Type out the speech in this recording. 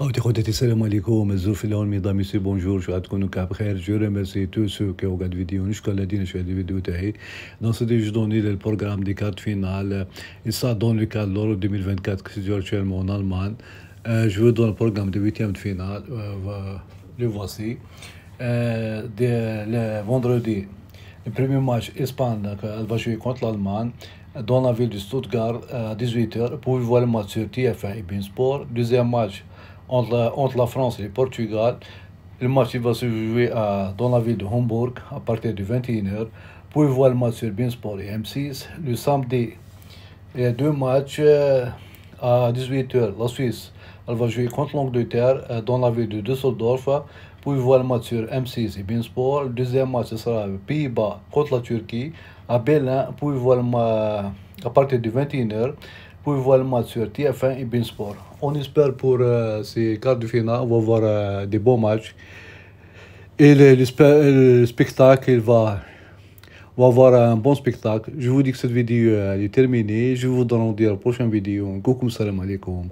Bonjour, Je remercie tous ceux qui ont regardé la vidéo jusqu'à la fin de la vidéo. Dans ce début, je vous donne le programme des quarts finales. Et ça, dans le cadre de l'Euro 2024, qui est actuellement en Allemagne. Euh, je vous donne le programme de 8e finale. Euh, le voici. Euh, le vendredi, le premier match, l'Espagne contre l'Allemagne, dans la ville de Stuttgart, à 18h. Vous voir le match sur TF1 et Binsport, Sport. Le deuxième match, entre, la France et le Portugal. Le match va se jouer dans la ville de Hambourg à partir de 21h. Vous pouvez voir le match sur Binsport et M6. Le samedi, il y a deux matchs euh, à 18h. La Suisse elle va jouer contre l'Angleterre euh, dans la ville de Düsseldorf. Vous pouvez voir le match sur M6 et Binsport. Le deuxième match ce sera Pays-Bas contre la Turquie. À Berlin, vous pouvez voir le match à partir de 21h pour voir le match sur TF1 et sport. On espère pour euh, ces quarts de finale, on va voir euh, des bons matchs. Et le, spectacle, il va, va avoir un bon spectacle. Je vous dis que cette vidéo est terminée. Je vous donne rendez-vous à la prochaine vidéo. Coucou, salam alaikum,